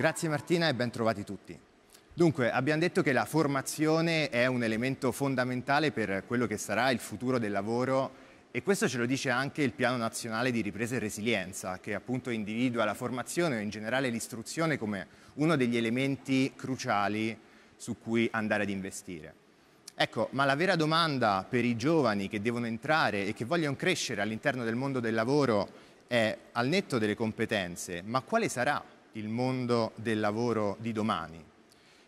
Grazie Martina e ben trovati tutti. Dunque, abbiamo detto che la formazione è un elemento fondamentale per quello che sarà il futuro del lavoro e questo ce lo dice anche il Piano Nazionale di Ripresa e Resilienza, che appunto individua la formazione o in generale l'istruzione come uno degli elementi cruciali su cui andare ad investire. Ecco, ma la vera domanda per i giovani che devono entrare e che vogliono crescere all'interno del mondo del lavoro è, al netto delle competenze, ma quale sarà il mondo del lavoro di domani.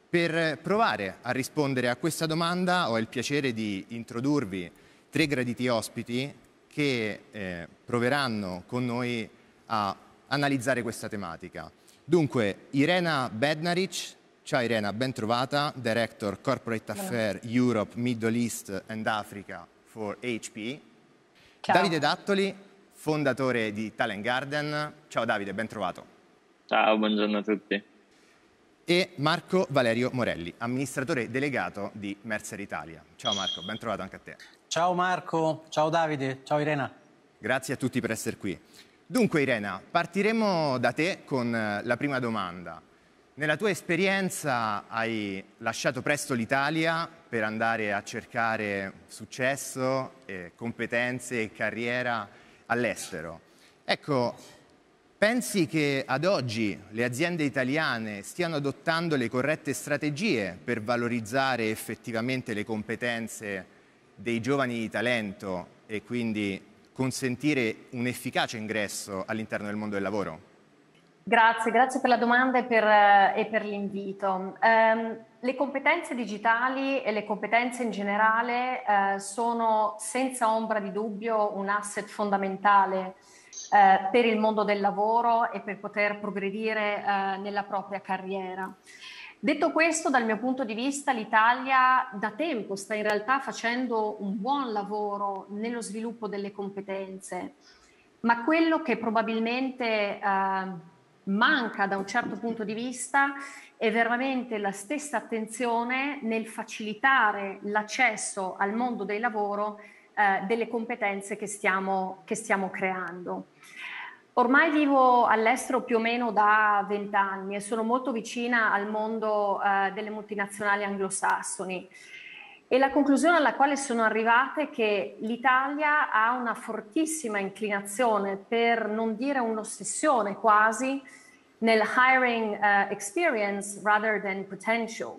Per provare a rispondere a questa domanda ho il piacere di introdurvi tre graditi ospiti che eh, proveranno con noi a analizzare questa tematica. Dunque, Irena Bednaric, ciao Irena, ben trovata, Director Corporate Affairs Europe, Middle East and Africa for HP. Ciao. Davide Dattoli, fondatore di Talent Garden. Ciao Davide, ben trovato. Ciao, buongiorno a tutti. E Marco Valerio Morelli, amministratore delegato di Mercer Italia. Ciao Marco, ben trovato anche a te. Ciao Marco, ciao Davide, ciao Irena. Grazie a tutti per essere qui. Dunque Irena, partiremo da te con eh, la prima domanda. Nella tua esperienza hai lasciato presto l'Italia per andare a cercare successo, eh, competenze e carriera all'estero. Ecco, Pensi che ad oggi le aziende italiane stiano adottando le corrette strategie per valorizzare effettivamente le competenze dei giovani di talento e quindi consentire un efficace ingresso all'interno del mondo del lavoro? Grazie, grazie per la domanda e per, e per l'invito. Um, le competenze digitali e le competenze in generale uh, sono senza ombra di dubbio un asset fondamentale eh, per il mondo del lavoro e per poter progredire eh, nella propria carriera. Detto questo, dal mio punto di vista, l'Italia da tempo sta in realtà facendo un buon lavoro nello sviluppo delle competenze, ma quello che probabilmente eh, manca da un certo punto di vista è veramente la stessa attenzione nel facilitare l'accesso al mondo del lavoro eh, delle competenze che stiamo, che stiamo creando. Ormai vivo all'estero più o meno da vent'anni e sono molto vicina al mondo eh, delle multinazionali anglosassoni. E la conclusione alla quale sono arrivata è che l'Italia ha una fortissima inclinazione, per non dire un'ossessione quasi, nel hiring uh, experience rather than potential.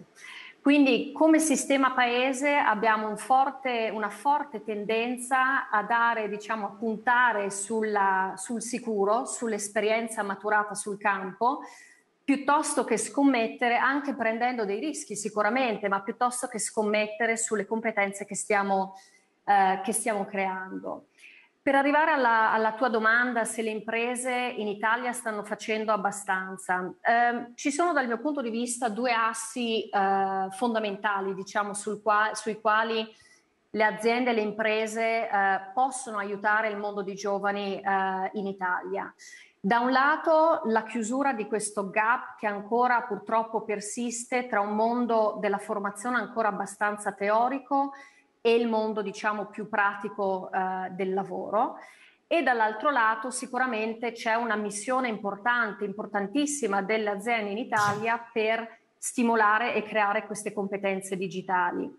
Quindi come sistema paese abbiamo un forte, una forte tendenza a, dare, diciamo, a puntare sulla, sul sicuro, sull'esperienza maturata sul campo, piuttosto che scommettere, anche prendendo dei rischi sicuramente, ma piuttosto che scommettere sulle competenze che stiamo, eh, che stiamo creando. Per arrivare alla, alla, tua domanda se le imprese in Italia stanno facendo abbastanza, eh, ci sono dal mio punto di vista due assi eh, fondamentali diciamo, sul qua, sui quali le aziende e le imprese eh, possono aiutare il mondo di giovani eh, in Italia. Da un lato la chiusura di questo gap che ancora purtroppo persiste tra un mondo della formazione ancora abbastanza teorico e il mondo diciamo più pratico eh, del lavoro e dall'altro lato sicuramente c'è una missione importante, importantissima delle aziende in Italia per stimolare e creare queste competenze digitali.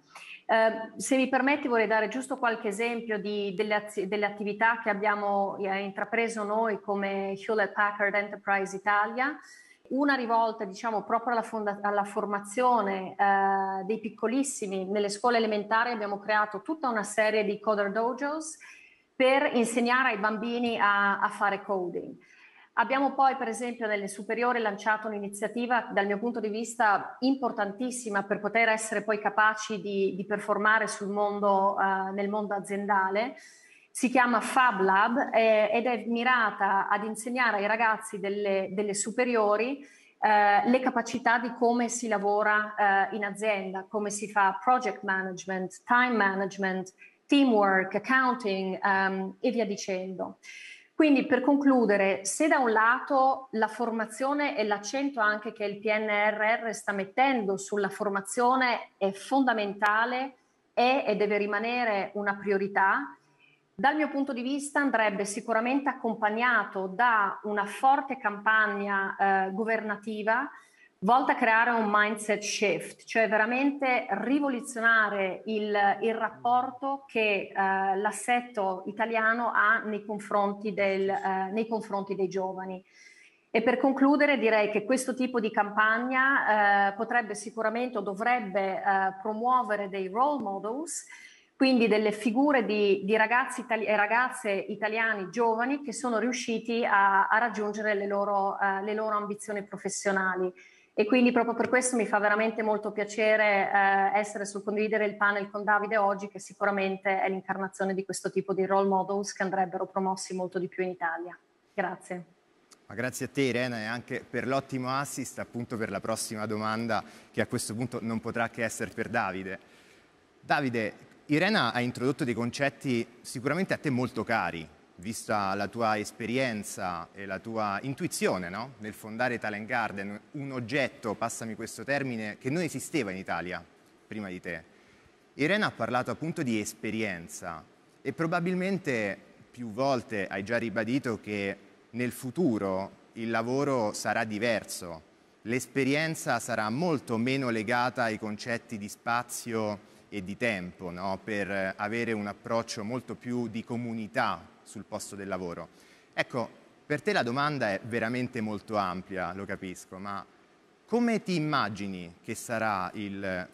Eh, se mi permetti vorrei dare giusto qualche esempio di, delle, az- delle, attività che abbiamo eh, intrapreso noi come Hewlett Packard Enterprise Italia una rivolta diciamo, proprio alla, fonda- alla formazione eh, dei piccolissimi. Nelle scuole elementari abbiamo creato tutta una serie di coder dojos per insegnare ai bambini a, a fare coding. Abbiamo poi, per esempio, nelle superiori lanciato un'iniziativa, dal mio punto di vista, importantissima per poter essere poi capaci di, di performare mondo, eh, nel mondo aziendale, si chiama Fab Lab eh, ed è mirata ad insegnare ai ragazzi delle, delle superiori eh, le capacità di come si lavora eh, in azienda, come si fa project management, time management, teamwork, accounting um, e via dicendo. Quindi per concludere, se da un lato la formazione e l'accento anche che il PNRR sta mettendo sulla formazione è fondamentale, è e deve rimanere una priorità, dal mio punto di vista andrebbe sicuramente accompagnato da una forte campagna eh, governativa volta a creare un mindset shift, cioè veramente rivoluzionare il, il rapporto che eh, l'assetto italiano ha nei confronti, del, eh, nei confronti, dei giovani. E per concludere direi che questo tipo di campagna eh, potrebbe sicuramente o dovrebbe eh, promuovere dei role models quindi delle figure di, di ragazzi itali- e eh, ragazze italiani giovani che sono riusciti a, a raggiungere le loro, uh, le loro, ambizioni professionali. E quindi proprio per questo mi fa veramente molto piacere uh, essere sul condividere il panel con Davide oggi, che sicuramente è l'incarnazione di questo tipo di role models che andrebbero promossi molto di più in Italia. Grazie. Ma grazie a te Irene e anche per l'ottimo assist, appunto per la prossima domanda che a questo punto non potrà che essere per Davide. Davide, Irena ha introdotto dei concetti sicuramente a te molto cari, vista la tua esperienza e la tua intuizione no? nel fondare Talent Garden, un oggetto, passami questo termine, che non esisteva in Italia prima di te. Irena ha parlato appunto di esperienza e probabilmente più volte hai già ribadito che nel futuro il lavoro sarà diverso l'esperienza sarà molto meno legata ai concetti di spazio e di tempo, no? per avere un approccio molto più di comunità sul posto del lavoro. Ecco, per te la domanda è veramente molto ampia, lo capisco, ma come ti immagini che sarà il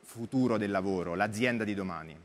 futuro del lavoro, l'azienda di domani?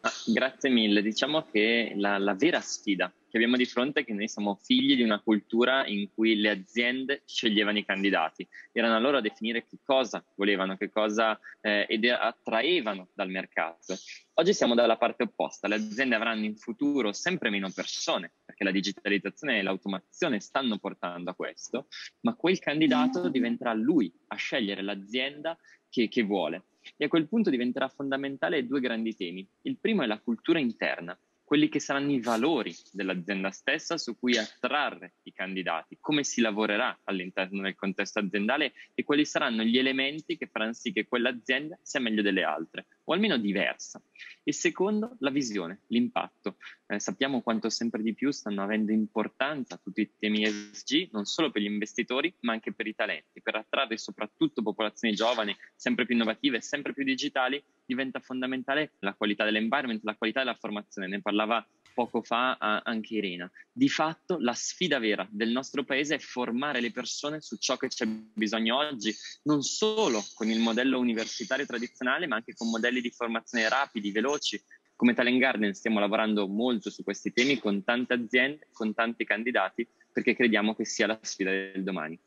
Ah, grazie mille, diciamo che la, la vera sfida che abbiamo di fronte è che noi siamo figli di una cultura in cui le aziende sceglievano i candidati, erano loro a definire che cosa volevano, che cosa eh, ed attraevano dal mercato. Oggi siamo dalla parte opposta, le aziende avranno in futuro sempre meno persone, perché la digitalizzazione e l'automazione stanno portando a questo, ma quel candidato diventerà lui a scegliere l'azienda che, che vuole. E a quel punto diventerà fondamentale due grandi temi. Il primo è la cultura interna, quelli che saranno i valori dell'azienda stessa su cui attrarre i candidati, come si lavorerà all'interno del contesto aziendale e quali saranno gli elementi che faranno sì che quell'azienda sia meglio delle altre o almeno diversa. E secondo, la visione, l'impatto. Eh, sappiamo quanto sempre di più stanno avendo importanza tutti i temi ESG, non solo per gli investitori, ma anche per i talenti. Per attrarre soprattutto popolazioni giovani, sempre più innovative sempre più digitali, diventa fondamentale la qualità dell'environment, la qualità della formazione. Ne parlava poco fa anche Irena. Di fatto la sfida vera del nostro paese è formare le persone su ciò che c'è bisogno oggi, non solo con il modello universitario tradizionale, ma anche con modelli modelli di formazione rapidi, veloci. Come Talent Garden stiamo lavorando molto su questi temi con tante aziende, con tanti candidati, perché crediamo che sia la sfida del domani.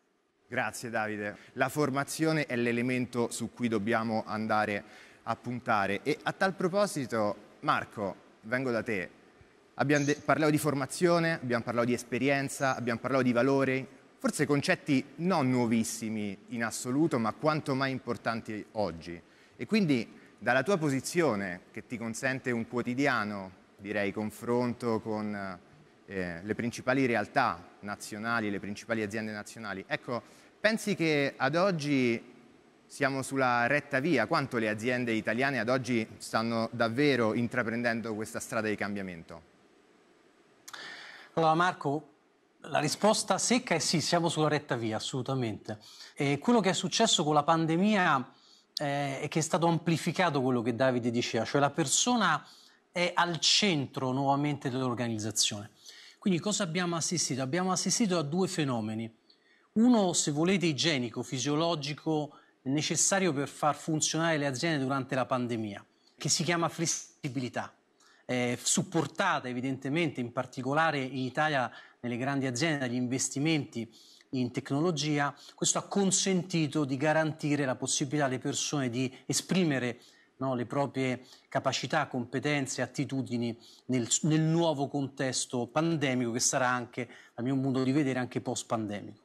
Grazie Davide. La formazione è l'elemento su cui dobbiamo andare a puntare e a tal proposito, Marco, vengo da te. Abbiamo parlato di formazione, abbiamo parlato di esperienza, abbiamo parlato di valori, forse concetti non nuovissimi in assoluto, ma quanto mai importanti oggi. E quindi dalla tua posizione, che ti consente un quotidiano, direi, confronto con eh, le principali realtà nazionali, le principali aziende nazionali, ecco, pensi che ad oggi siamo sulla retta via, quanto le aziende italiane ad oggi stanno davvero intraprendendo questa strada di cambiamento? Allora Marco, la risposta secca è sì, siamo sulla retta via, assolutamente. E quello che è successo con la pandemia eh, che è stato amplificato quello che Davide diceva, cioè la persona è al centro nuovamente dell'organizzazione. Quindi cosa abbiamo assistito? Abbiamo assistito a due fenomeni. Uno, se volete, igienico, fisiologico, necessario per far funzionare le aziende durante la pandemia, che si chiama flessibilità, eh, supportata evidentemente in particolare in Italia nelle grandi aziende dagli investimenti in tecnologia, questo ha consentito di garantire la possibilità alle persone di esprimere no, le proprie capacità, competenze, attitudini nel, nel, nuovo contesto pandemico che sarà anche, dal mio modo di vedere, anche post-pandemico.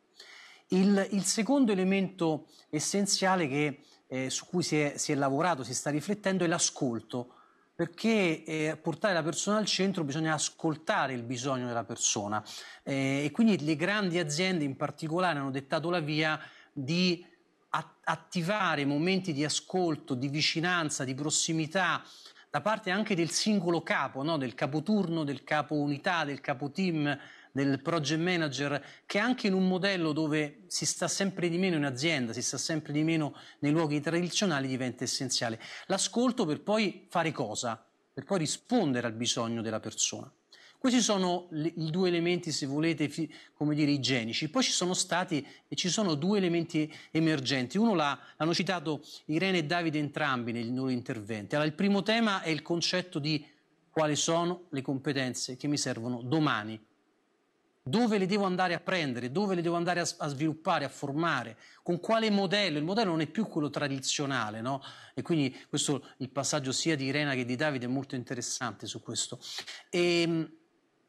Il, il secondo elemento essenziale che, eh, su cui si è, si è lavorato, si sta riflettendo, è l'ascolto perché eh, portare la persona al centro bisogna ascoltare il bisogno della persona eh, e quindi le grandi aziende in particolare hanno dettato la via di attivare momenti di ascolto, di vicinanza, di prossimità da parte anche del singolo capo, no? del turno, del capo unità, del capo team, del project manager, che anche in un modello dove si sta sempre di meno in azienda, si sta sempre di meno nei luoghi tradizionali, diventa essenziale. L'ascolto per poi fare cosa? Per poi rispondere al bisogno della persona. Questi sono i due elementi, se volete, come dire, igienici. Poi ci sono stati e ci sono due elementi emergenti. Uno l'hanno citato Irene e Davide entrambi nel loro intervento. Allora, il primo tema è il concetto di quali sono le competenze che mi servono domani dove le devo andare a prendere, dove le devo andare a, a, sviluppare, a formare, con quale modello. Il modello non è più quello tradizionale, no? E quindi questo, il passaggio sia di Irena che di Davide è molto interessante su questo. E, ehm,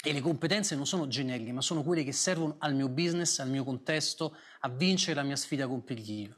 e le competenze non sono generiche, ma sono quelle che servono al mio business, al mio contesto, a vincere la mia sfida competitiva.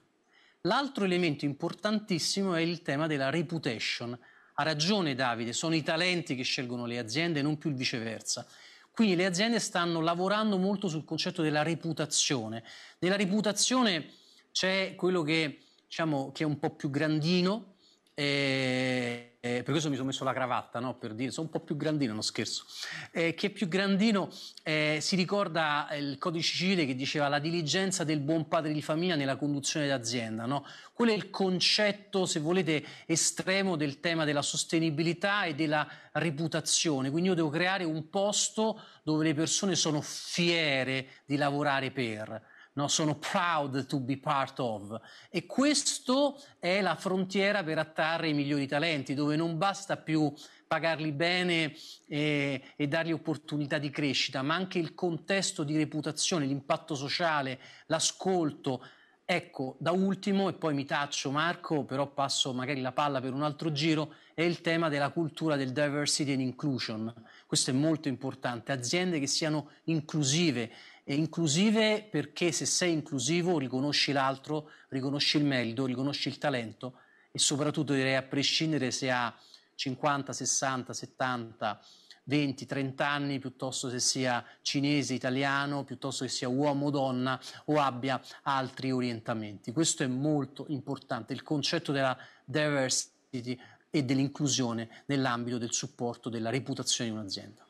L'altro elemento importantissimo è il tema della reputation. Ha ragione Davide, sono i talenti che scelgono le aziende, non più il viceversa. Quindi le aziende stanno lavorando molto sul concetto della reputazione. Nella reputazione c'è quello che, diciamo, che è un po' più grandino, e, eh, per questo mi sono messo la cravatta, no? per dire, sono un po' più grandino, non scherzo, eh, che più grandino eh, si ricorda eh, il codice civile che diceva la diligenza del buon padre di famiglia nella conduzione d'azienda, no? quello è il concetto, se volete, estremo del tema della sostenibilità e della reputazione, quindi io devo creare un posto dove le persone sono fiere di lavorare per no? sono proud to be part of. E questo è la frontiera per attrarre i migliori talenti, dove non basta più pagarli bene e, e dargli opportunità di crescita, ma anche il contesto di reputazione, l'impatto sociale, l'ascolto. Ecco, da ultimo, e poi mi taccio Marco, però passo magari la palla per un altro giro, è il tema della cultura del diversity and inclusion. Questo è molto importante. Aziende che siano inclusive, e inclusive perché se sei inclusivo riconosci l'altro, riconosci il merito, riconosci il talento e soprattutto direi a prescindere se ha 50, 60, 70, 20, 30 anni, piuttosto se sia cinese, italiano, piuttosto che sia uomo o donna o abbia altri orientamenti. Questo è molto importante, il concetto della diversity e dell'inclusione nell'ambito del supporto della reputazione di un'azienda.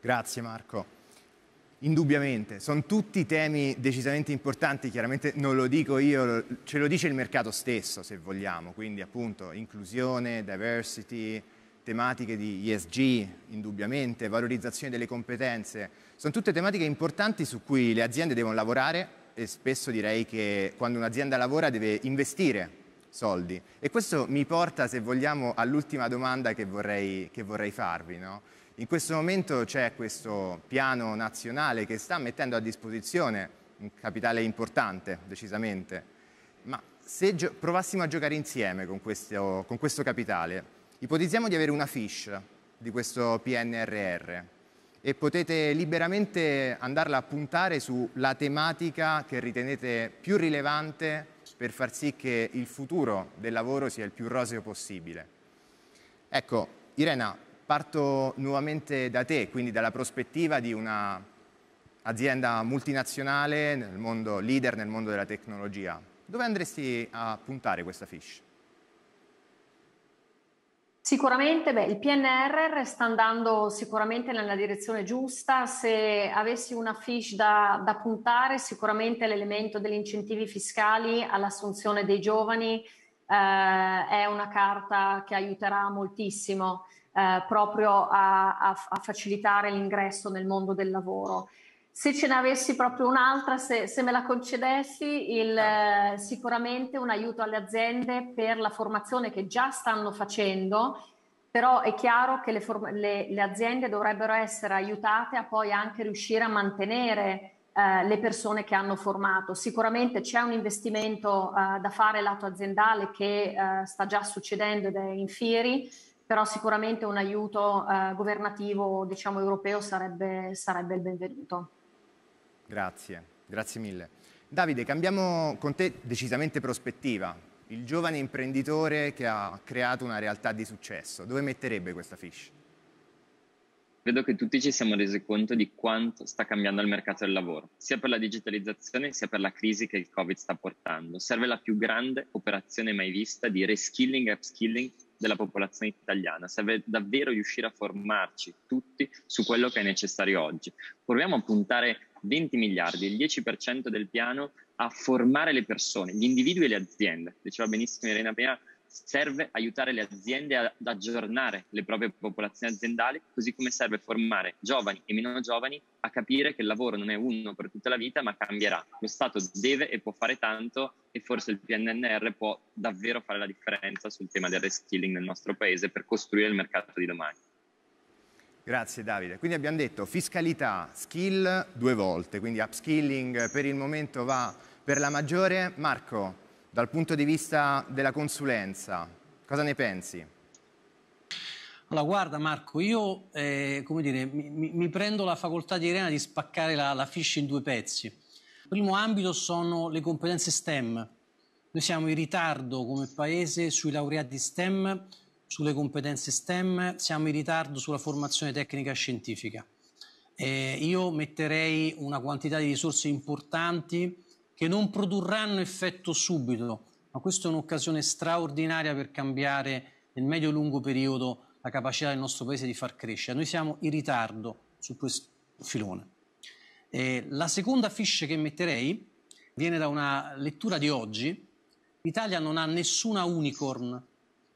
Grazie Marco. Indubbiamente, sono tutti temi decisamente importanti, chiaramente non lo dico io, ce lo dice il mercato stesso se vogliamo, quindi appunto inclusione, diversity, tematiche di ESG, indubbiamente, valorizzazione delle competenze, sono tutte tematiche importanti su cui le aziende devono lavorare e spesso direi che quando un'azienda lavora deve investire soldi e questo mi porta se vogliamo all'ultima domanda che vorrei, che vorrei farvi. No? In questo momento c'è questo piano nazionale che sta mettendo a disposizione un capitale importante, decisamente, ma se provassimo a giocare insieme con questo, con questo capitale, ipotizziamo di avere una fish di questo PNRR e potete liberamente andarla a puntare sulla tematica che ritenete più rilevante per far sì che il futuro del lavoro sia il più roseo possibile. Ecco, Irena, Parto nuovamente da te, quindi dalla prospettiva di un'azienda multinazionale, nel mondo, leader nel mondo della tecnologia. Dove andresti a puntare questa fish? Sicuramente beh, il PNRR sta andando sicuramente nella direzione giusta, se avessi una fish da, da puntare sicuramente l'elemento degli incentivi fiscali all'assunzione dei giovani eh, è una carta che aiuterà moltissimo eh, proprio a, a, a, facilitare l'ingresso nel mondo del lavoro. Se ce ne avessi proprio un'altra, se, se me la concedessi, il, ah. eh, sicuramente un aiuto alle aziende per la formazione che già stanno facendo, però è chiaro che le, form- le, le aziende dovrebbero essere aiutate a poi anche riuscire a mantenere eh, le persone che hanno formato. Sicuramente c'è un investimento eh, da fare lato aziendale che eh, sta già succedendo ed è in fieri, però sicuramente un aiuto eh, governativo, diciamo, europeo sarebbe, sarebbe il benvenuto. Grazie, grazie mille. Davide, cambiamo con te decisamente prospettiva. Il giovane imprenditore che ha creato una realtà di successo, dove metterebbe questa fish? Credo che tutti ci siamo resi conto di quanto sta cambiando il mercato del lavoro, sia per la digitalizzazione sia per la crisi che il Covid sta portando. Serve la più grande operazione mai vista di reskilling e upskilling della popolazione italiana, serve davvero riuscire a formarci tutti su quello che è necessario oggi. Proviamo a puntare 20 miliardi, il 10% del piano, a formare le persone, gli individui e le aziende. Diceva benissimo Irena Pea, serve aiutare le aziende ad aggiornare le proprie popolazioni aziendali, così come serve formare giovani e meno giovani a capire che il lavoro non è uno per tutta la vita, ma cambierà. Lo Stato deve e può fare tanto e forse il PNNR può davvero fare la differenza sul tema del reskilling nel nostro paese per costruire il mercato di domani. Grazie Davide. Quindi abbiamo detto fiscalità, skill due volte, quindi upskilling per il momento va per la maggiore. Marco, dal punto di vista della consulenza, cosa ne pensi? Allora, guarda Marco, io eh, come dire, mi, mi, prendo la facoltà di Irena di spaccare la, la in due pezzi. Il primo ambito sono le competenze STEM. Noi siamo in ritardo come paese sui laureati STEM, sulle competenze STEM, siamo in ritardo sulla formazione tecnica scientifica. Eh, io metterei una quantità di risorse importanti che non produrranno effetto subito, ma questa è un'occasione straordinaria per cambiare nel medio-lungo e periodo la capacità del nostro Paese di far crescere. Noi siamo in ritardo su questo filone. Eh, la seconda fiche che metterei viene da una lettura di oggi. L'Italia non ha nessuna unicorn.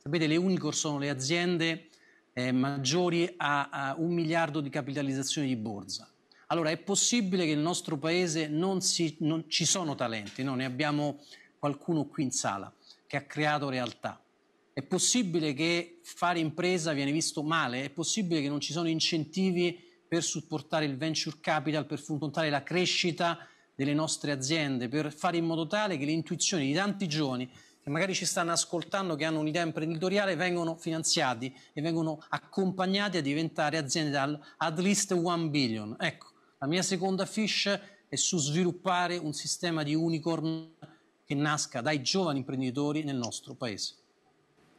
Sapete, le unicorn sono le aziende eh, maggiori a, a un miliardo di capitalizzazione di borsa. Allora è possibile che nel nostro paese non, si, non ci sono talenti, no? ne abbiamo qualcuno qui in sala che ha creato realtà. È possibile che fare impresa viene visto male, è possibile che non ci sono incentivi per supportare il venture capital, per puntare la crescita delle nostre aziende, per fare in modo tale che le intuizioni di tanti giovani che magari ci stanno ascoltando, che hanno un'idea imprenditoriale, vengono finanziati e vengono accompagnati a diventare aziende dal at least 1 billion. Ecco, la mia seconda fish è su sviluppare un sistema di unicorn che nasca dai giovani imprenditori nel nostro paese.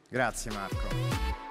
Grazie Marco.